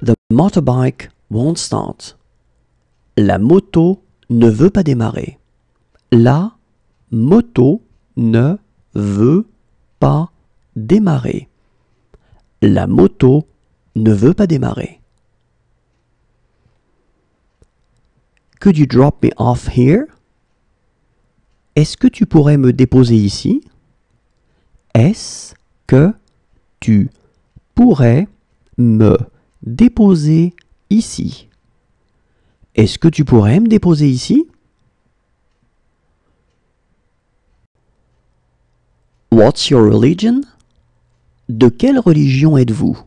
The motorbike won't start. La moto ne veut pas démarrer. La moto ne veut pas démarrer. La moto ne veut pas démarrer. Could you drop me off here? Est-ce que tu pourrais me déposer ici? Est-ce que tu pourrais me déposer ici? Est-ce que tu pourrais me déposer ici? What's your religion? De quelle religion êtes-vous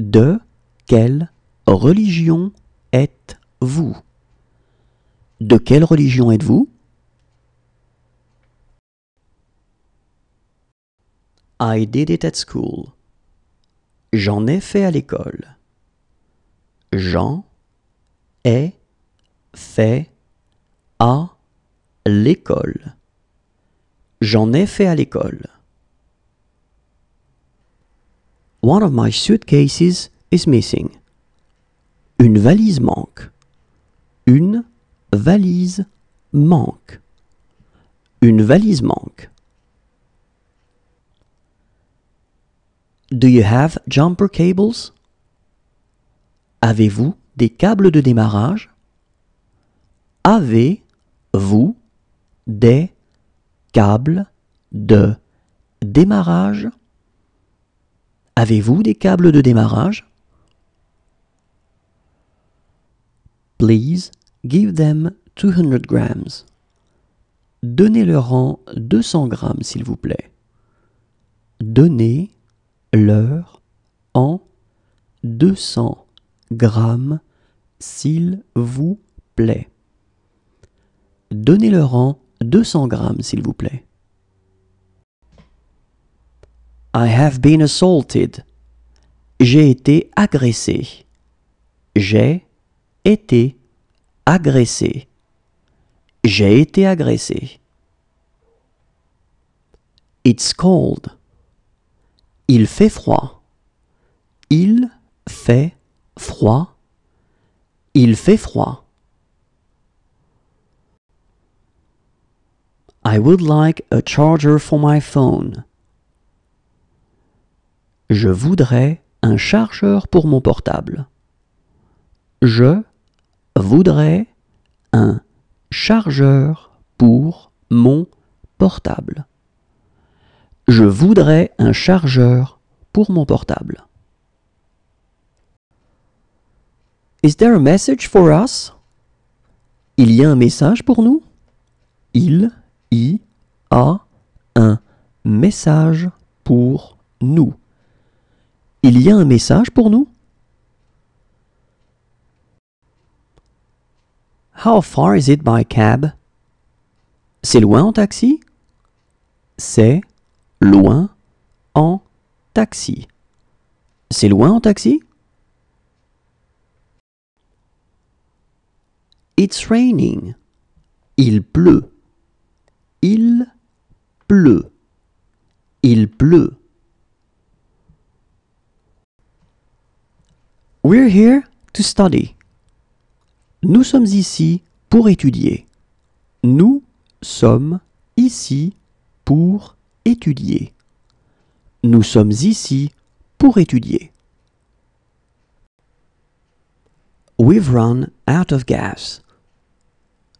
De quelle religion êtes-vous De quelle religion êtes-vous I did it at school. J'en ai fait à l'école. J'en ai fait à l'école. J'en ai fait à l'école. One of my suitcases is missing. Une valise manque. Une valise manque. Une valise manque. Do you have jumper cables? Avez-vous des câbles de démarrage? Avez-vous des câbles de démarrage? Avez-vous des câbles de démarrage? Please give them 200 grams. Donnez-leur en 200 grammes, s'il vous plaît. Donnez-leur en 200 grammes, s'il vous plaît. Donnez-leur en 200 grammes, s'il vous plaît. I have been assaulted. J'ai été agressé. J'ai été agressé. J'ai été agressé. It's cold. Il fait froid. Il fait froid. Il fait froid. I would like a charger for my phone. Je voudrais un chargeur pour mon portable. Je voudrais un chargeur pour mon portable. Je voudrais un chargeur pour mon portable. Is there a message for us? Il y a un message pour nous? Il y a un message pour nous. Il y a un message pour nous How far is it by cab C'est loin en taxi C'est loin en taxi. C'est loin en taxi It's raining. Il pleut. Il pleut. Il pleut. We're here to study. Nous sommes ici pour étudier. Nous sommes ici pour étudier. Nous sommes ici pour étudier. We've run out of gas.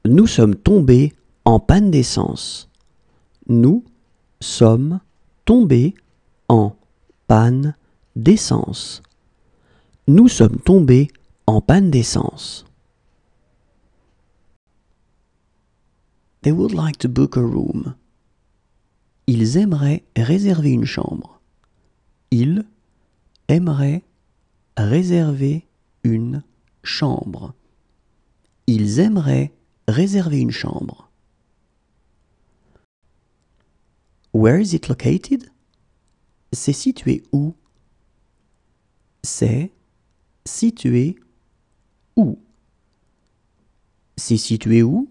Nous sommes tombés en panne d'essence. Nous sommes tombés en panne d'essence nous sommes tombés en panne d'essence. They would like to book a room. Ils aimeraient réserver une chambre. Ils aimeraient réserver une chambre. Ils aimeraient réserver une chambre. Where is it located? C'est situé où? C'est situé où C'est situé où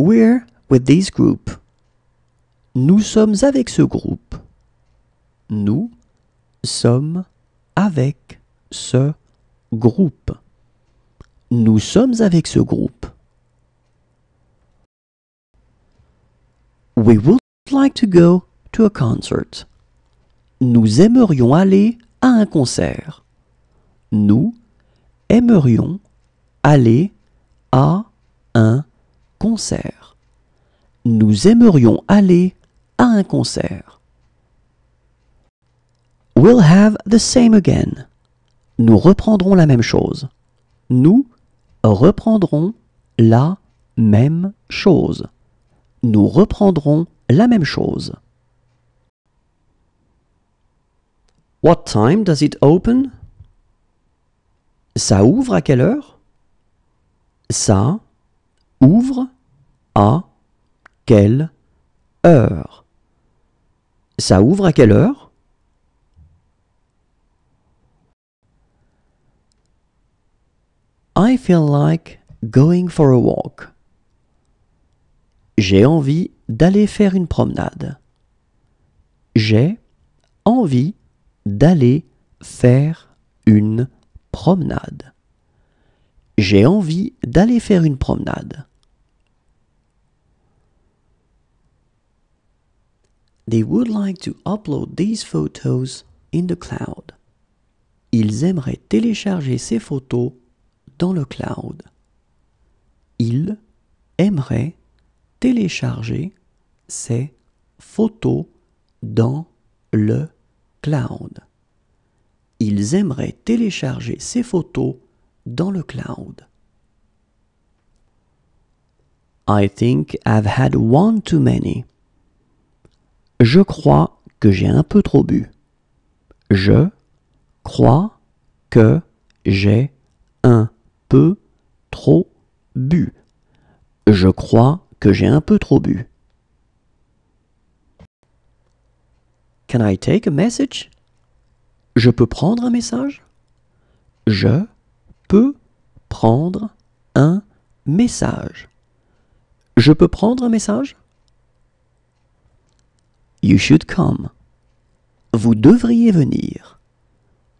We're with this group. Nous sommes avec ce groupe. Nous sommes avec ce groupe. Nous sommes avec ce groupe. We would like to go to a concert. Nous aimerions aller à un concert. Nous aimerions aller à un concert. Nous aimerions aller à un concert. We'll have the same again. Nous reprendrons la même chose. Nous reprendrons la même chose. Nous reprendrons la même chose. What time does it open? Ça ouvre à quelle heure? Ça ouvre à quelle heure? Ça ouvre à quelle heure? I feel like going for a walk. J'ai envie d'aller faire une promenade. J'ai envie d'aller faire une promenade. J'ai envie d'aller faire une promenade. They would like to upload these photos in the cloud. Ils aimeraient télécharger ces photos dans le cloud. Ils aimeraient télécharger ces photos dans le cloud. Ils aimeraient télécharger ces photos dans le cloud. I think I've had one too many. Je crois que j'ai un peu trop bu. Je crois que j'ai un peu trop bu. Je crois que j'ai un peu trop bu. Can I take a message? Je peux prendre un message? Je peux prendre un message. Je peux prendre un message? You should come. Vous devriez venir.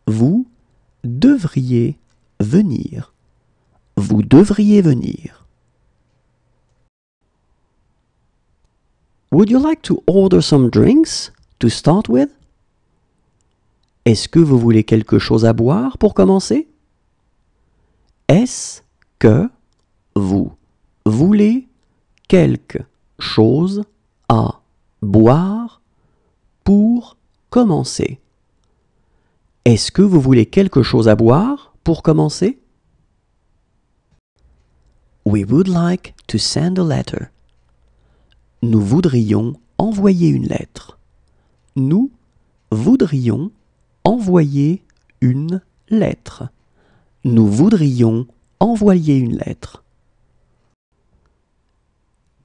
Vous devriez venir. Vous devriez venir. Would you like to order some drinks? to start with? Est-ce que vous voulez quelque chose à boire pour commencer? Est-ce que vous voulez quelque chose à boire pour commencer? Est-ce que vous voulez quelque chose à boire pour commencer? We would like to send a letter. Nous voudrions envoyer une lettre. Nous voudrions envoyer une lettre. Nous voudrions envoyer une lettre.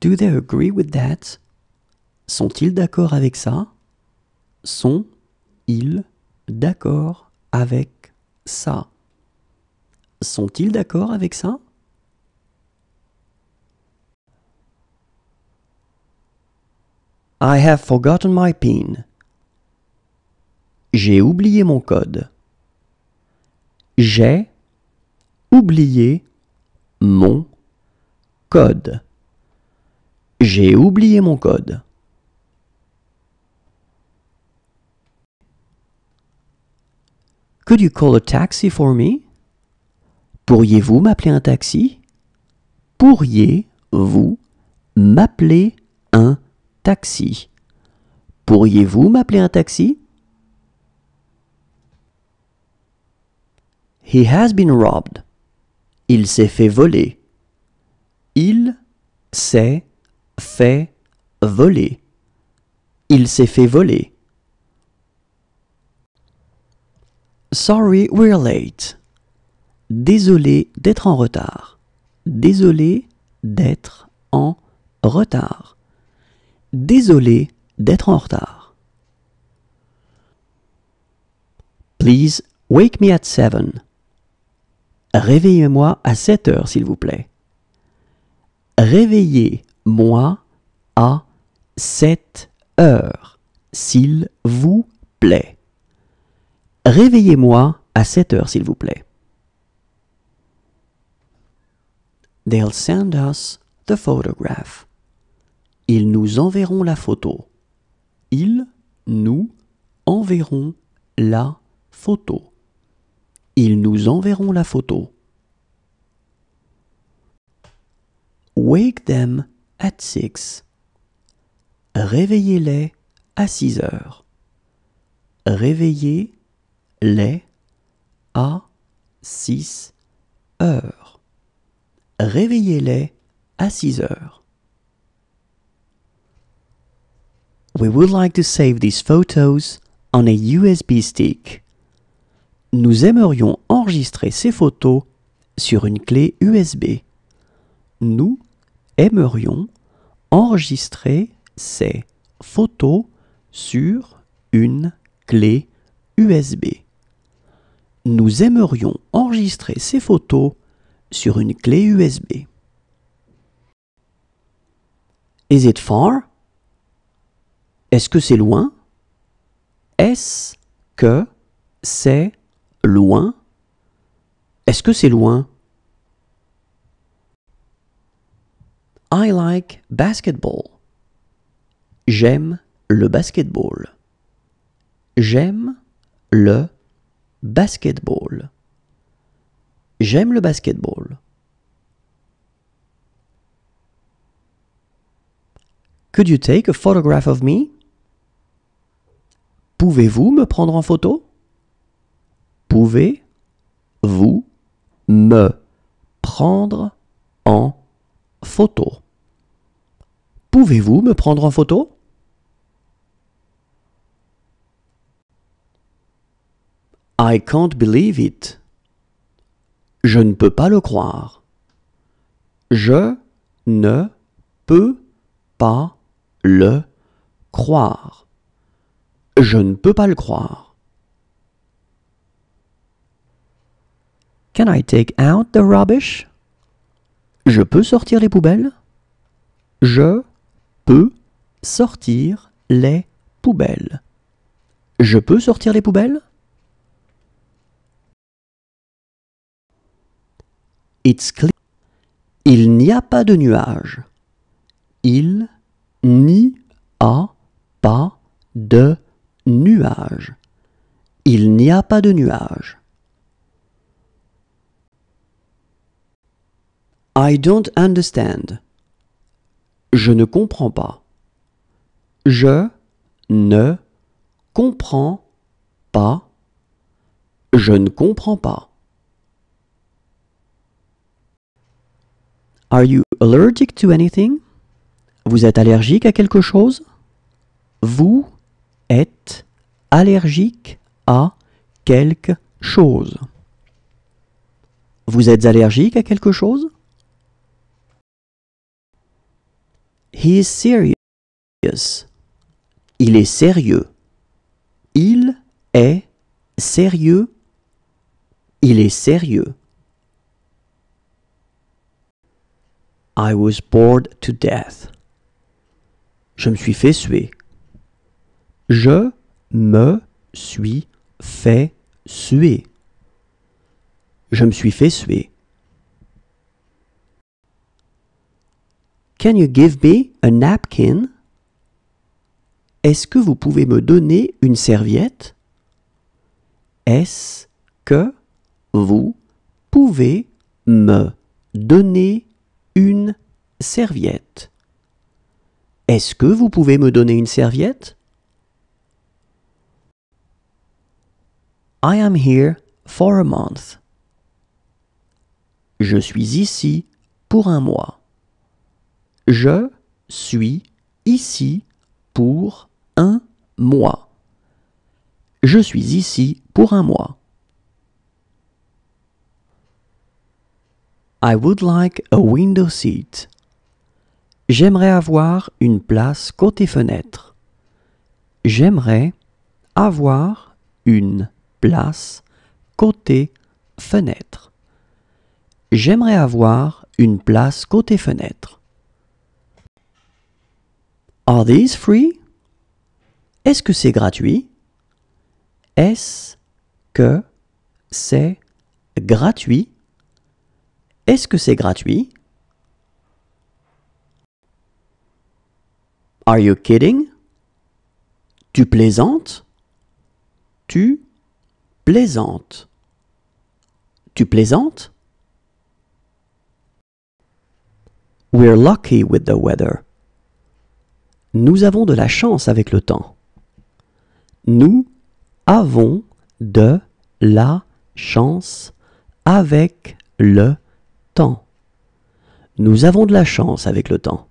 Do they agree with that? Sont-ils d'accord avec ça? Sont-ils d'accord avec ça? Sont-ils d'accord avec ça? I have forgotten my pin. J'ai oublié mon code. J'ai oublié mon code. J'ai oublié mon code. Could you call a taxi for me? Pourriez-vous m'appeler un taxi? Pourriez-vous m'appeler un taxi? Pourriez-vous m'appeler un taxi? He has been robbed. Il s'est fait voler. Il s'est fait voler. Il s'est fait voler. Sorry, we're late. Désolé d'être en retard. Désolé d'être en retard. Désolé d'être en retard. Please wake me at 7. Réveillez-moi à 7 heures, s'il vous plaît. Réveillez-moi à 7 heures, s'il vous plaît. Réveillez-moi à 7 heures, s'il vous plaît. They'll send us the photograph. Ils nous enverront la photo. Ils nous enverront la photo. Ils nous enverront la photo. Wake them at 6. Réveillez-les à 6 heures. Réveillez-les à 6 heures. Réveillez-les à 6 heures. We would like to save these photos on a USB stick. Nous aimerions enregistrer ces photos sur une clé USB. Nous aimerions enregistrer ces photos sur une clé USB. Nous aimerions enregistrer ces photos sur une clé USB. Is it far? Est-ce que c'est loin? Est-ce que c'est loin Est-ce que c'est loin I like basketball. J'aime le basketball. J'aime le basketball. J'aime le basketball. Could you take a photograph of me? Pouvez-vous me prendre en photo? pouvez, vous, me prendre en photo Pouvez-vous me prendre en photo I can't believe it. Je ne peux pas le croire. Je ne peux pas le croire. Je ne peux pas le croire. Can I take out the rubbish? Je peux sortir les poubelles? Je peux sortir les poubelles. Je peux sortir les poubelles? It's clear. Il n'y a pas de nuages. Il n'y a pas de nuages. Il n'y a pas de nuages. I don't understand. Je ne comprends pas. Je ne comprends pas. Je ne comprends pas. Are you allergic to anything? Vous êtes allergique à quelque chose? Vous êtes allergique à quelque chose. Vous êtes allergique à quelque chose? He is serious. Il est sérieux. Il est sérieux. Il est sérieux. I was bored to death. Je me suis fait suer. Je me suis fait suer. Je me suis fait suer. Can you give me a napkin? Est-ce que vous pouvez me donner une serviette? Est-ce que vous pouvez me donner une serviette? Est-ce que vous pouvez me donner une serviette? I am here for a month. Je suis ici pour un mois. Je suis ici pour un mois. Je suis ici pour un mois. I would like a window seat. J'aimerais avoir une place côté fenêtre. J'aimerais avoir une place côté fenêtre. J'aimerais avoir une place côté fenêtre. Are these free? Est-ce que c'est gratuit? Est-ce que c'est gratuit? Est-ce que c'est gratuit? Are you kidding? Tu plaisantes? Tu plaisantes. Tu plaisantes? We're lucky with the weather. Nous avons de la chance avec le temps. Nous avons de la chance avec le temps. Nous avons de la chance avec le temps.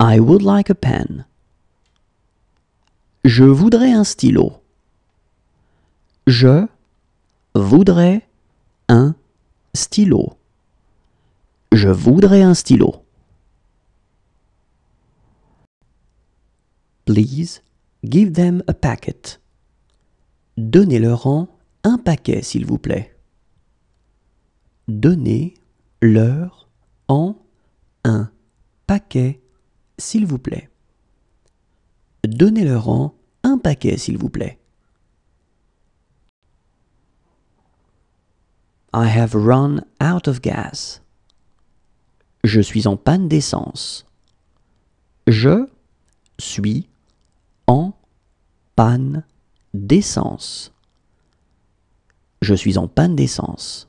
I would like a pen. Je voudrais un stylo. Je voudrais un stylo. Je voudrais un stylo. Please give them a packet. Donnez-leur en un paquet, s'il vous plaît. Donnez-leur en un paquet, s'il vous plaît. Donnez-leur en un paquet, s'il vous plaît. I have run out of gas. Je suis en panne d'essence. Je suis en panne d'essence. Je suis en panne d'essence.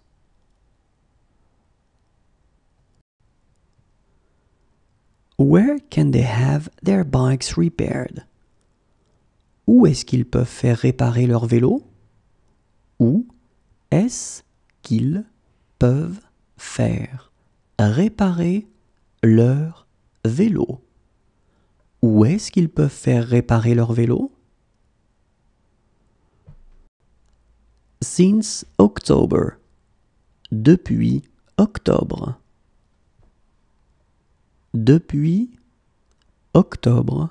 Where can they have their bikes repaired? Où est-ce qu'ils peuvent faire réparer leur vélo? Où est-ce qu'ils peuvent faire réparer leur vélo. Où est-ce qu'ils peuvent faire réparer leur vélo Since October. Depuis octobre. Depuis octobre.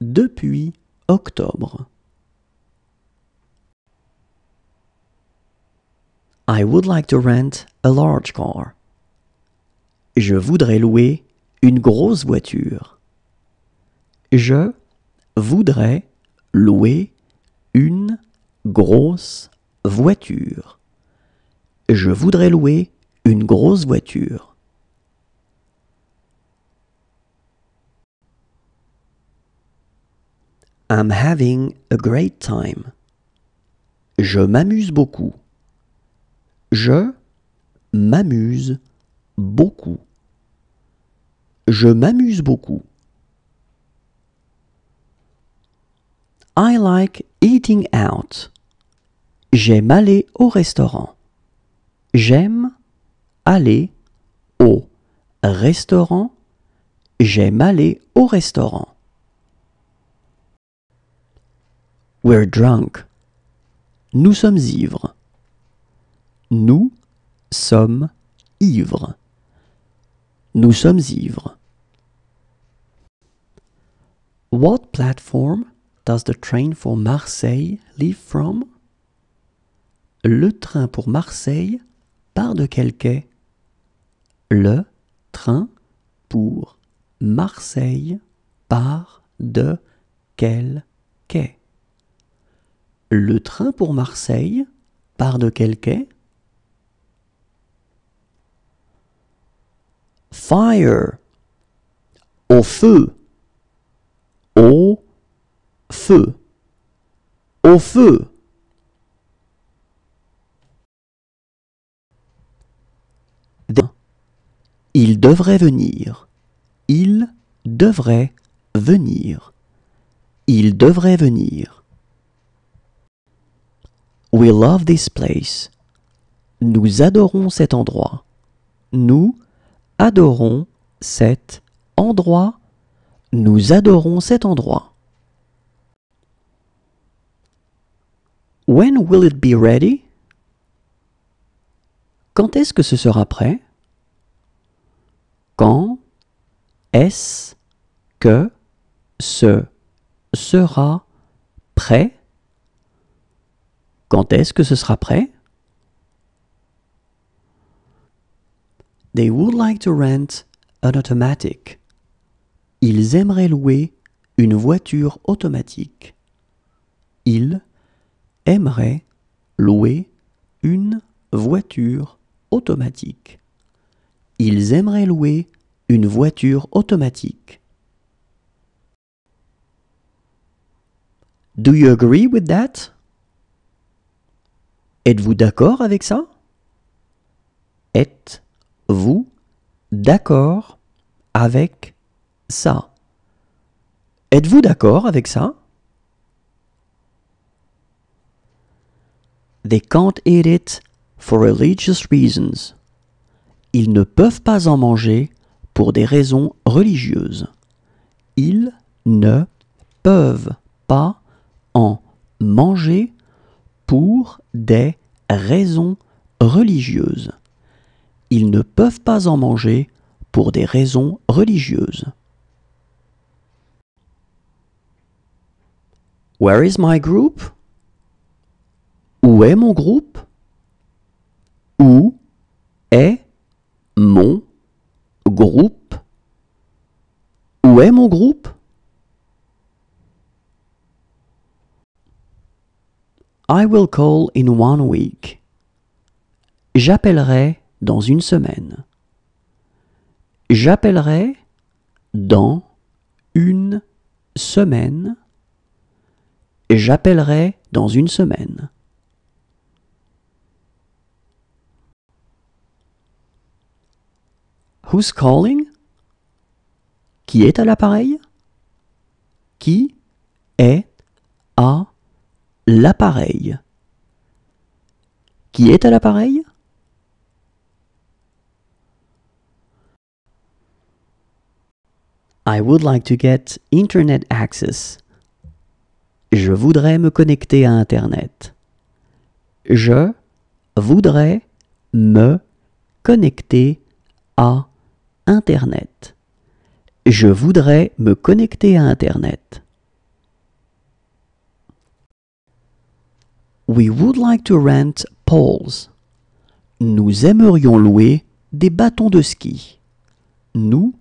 Depuis octobre. I would like to rent a large car. Je voudrais louer une grosse voiture. Je voudrais louer une grosse voiture. Je voudrais louer une grosse voiture. I'm having a great time. Je m'amuse beaucoup. Je m'amuse beaucoup. Je m'amuse beaucoup. I like eating out. J'aime aller au restaurant. J'aime aller au restaurant. J'aime aller au restaurant. We're drunk. Nous sommes ivres. Nous sommes ivres. Nous sommes ivres. What platform does the train for Marseille leave from? Le train pour Marseille part de quel quai? Le train pour Marseille part de quel quai? Le train pour Marseille part de quel quai? Fire. Au feu au feu, au feu. Il devrait venir. Il devrait venir. Il devrait venir. We love this place. Nous adorons cet endroit. Nous adorons cet endroit. Nous adorons cet endroit. When will it be ready? Quand est-ce que ce sera prêt? Quand est-ce que ce sera prêt? Quand est-ce que ce sera prêt? They would like to rent an automatic. Ils aimeraient louer une voiture automatique. Ils aimeraient louer une voiture automatique. Ils aimeraient louer une voiture automatique. Do you agree with that? Êtes-vous d'accord avec ça? Êtes-vous d'accord avec ça. Êtes-vous d'accord avec ça? They can't eat it for religious reasons. Ils ne peuvent pas en manger pour des raisons religieuses. Ils ne peuvent pas en manger pour des raisons religieuses. Ils ne peuvent pas en manger pour des raisons religieuses. Where is my group? Où est mon groupe? Où est mon groupe? Où est mon groupe? I will call in one week. J'appellerai dans une semaine. J'appellerai dans une semaine. J'appellerai dans une semaine. Who's calling? Qui est à l'appareil? Qui est à l'appareil? Qui est à l'appareil? I would like to get internet access je voudrais me connecter à Internet. Je voudrais me connecter à Internet. Je voudrais me connecter à Internet. We would like to rent poles. Nous aimerions louer des bâtons de ski. Nous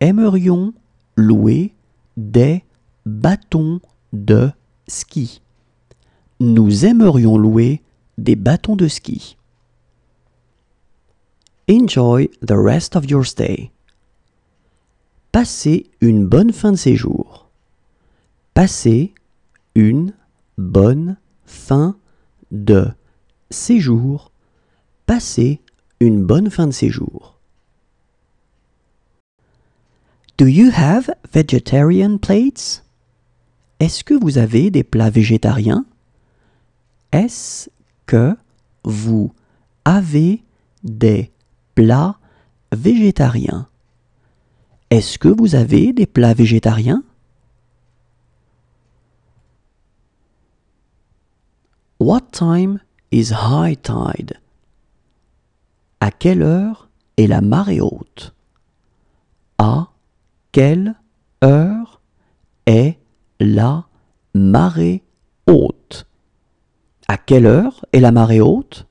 aimerions louer des bâtons de ski. Nous aimerions louer des bâtons de ski. Enjoy the rest of your stay. Passez une bonne fin de séjour. Passez une bonne fin de séjour. Passez une bonne fin de séjour. Do you have vegetarian plates? Est-ce que vous avez des plats végétariens Est-ce que vous avez des plats végétariens Est-ce que vous avez des plats végétariens What time is high tide À quelle heure est la marée haute À quelle heure est la marée haute. À quelle heure est la marée haute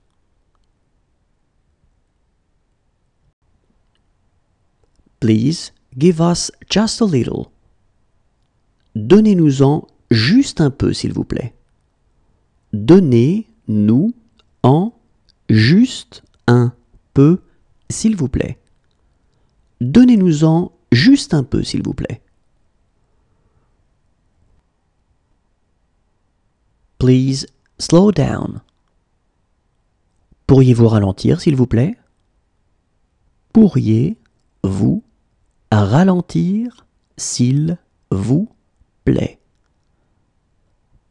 Please give us just a little. Donnez-nous-en juste un peu, s'il vous plaît. Donnez-nous en juste un peu, s'il vous plaît. Donnez-nous-en juste un peu, s'il vous plaît. Please slow down. Pourriez-vous ralentir, s'il vous plaît Pourriez-vous ralentir, s'il vous plaît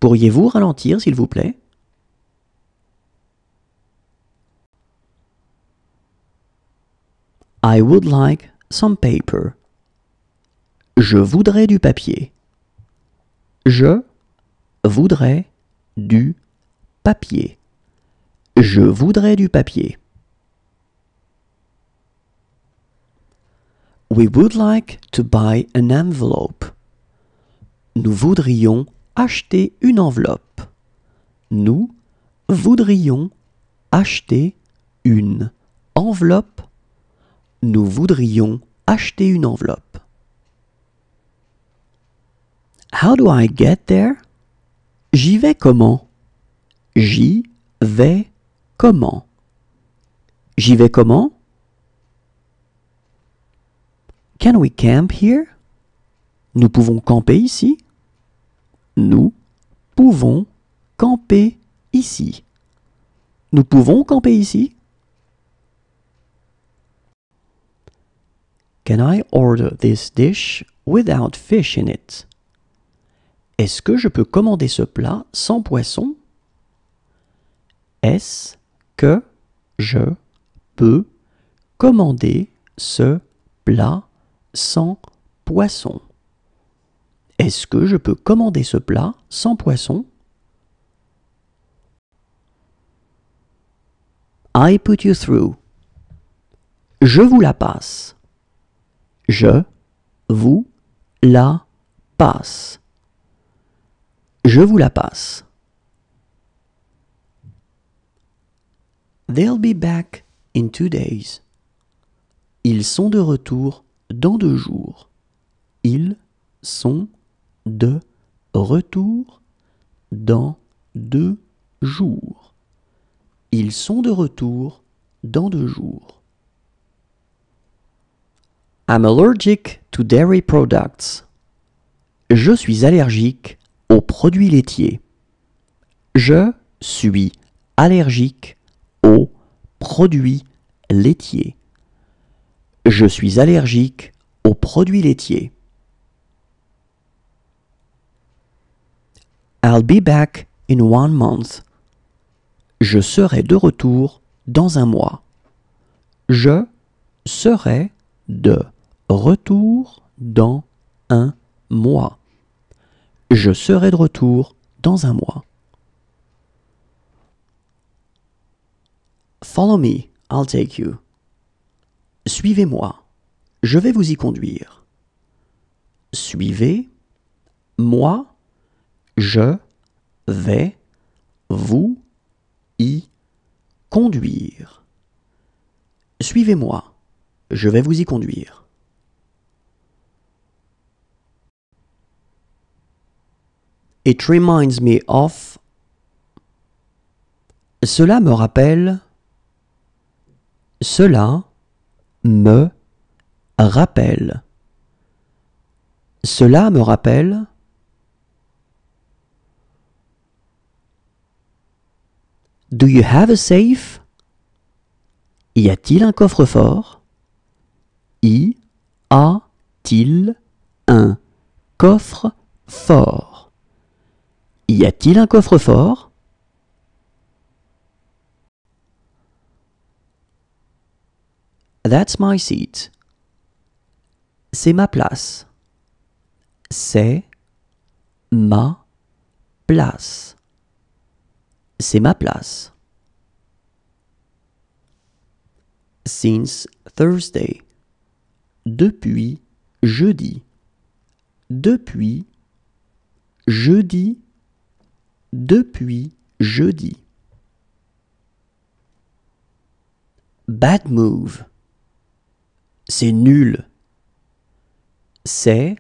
Pourriez-vous ralentir, s'il vous plaît I would like some paper. Je voudrais du papier. Je voudrais du papier. Je voudrais du papier. We would like to buy an envelope. Nous voudrions acheter une enveloppe. Nous voudrions acheter une enveloppe. Nous voudrions acheter une enveloppe. How do I get there? J'y vais comment J'y vais comment J'y vais comment Can we camp here Nous pouvons camper ici Nous pouvons camper ici. Nous pouvons camper ici Can I order this dish without fish in it est-ce que je peux commander ce plat sans poisson Est-ce que je peux commander ce plat sans poisson Est-ce que je peux commander ce plat sans poisson I put you through. Je vous la passe. Je vous la passe. Je vous la passe. They'll be back in two days. Ils sont de retour dans deux jours. Ils sont de retour dans deux jours. Ils sont de retour dans deux jours. I'm allergic to dairy products. Je suis allergique aux produits laitiers. Je suis allergique aux produits laitiers. Je suis allergique aux produits laitiers. I'll be back in one month. Je serai de retour dans un mois. Je serai de retour dans un mois. Je serai de retour dans un mois. Follow me, I'll take you. Suivez-moi, je vais vous y conduire. Suivez, moi, je vais vous y conduire. Suivez-moi, je vais vous y conduire. It reminds me of. Cela me rappelle. Cela me rappelle. Cela me rappelle. Do you have a safe? Y a-t-il un coffre-fort? Y a-t-il un coffre-fort? Y a-t-il un coffre-fort That's my seat. C'est ma place. C'est ma place. C'est ma place. Since Thursday. Depuis jeudi. Depuis jeudi depuis jeudi. Bad move. C'est nul. C'est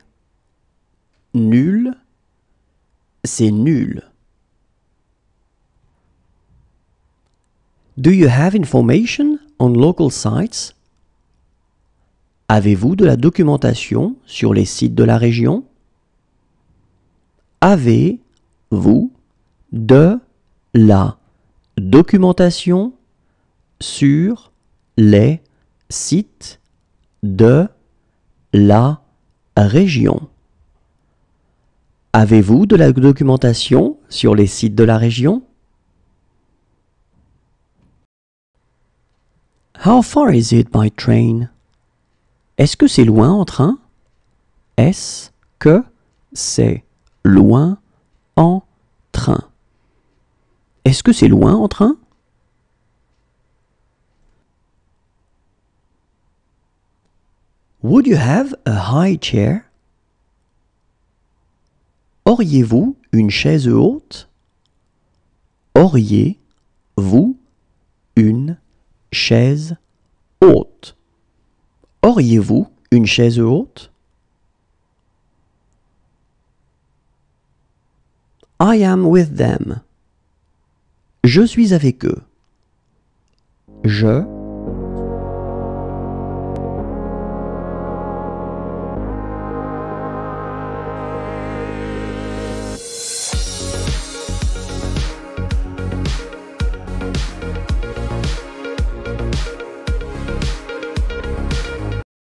nul. C'est nul. Do you have information on local sites? Avez-vous de la documentation sur les sites de la région Avez-vous de la documentation sur les sites de la région. Avez-vous de la documentation sur les sites de la région How far is it by train Est-ce que c'est loin en train Est-ce que c'est loin en train est-ce que c'est loin en train Would you have a high chair? Auriez-vous une chaise haute? Auriez-vous une chaise haute? Auriez-vous une chaise haute? I am with them. Je suis avec eux. Je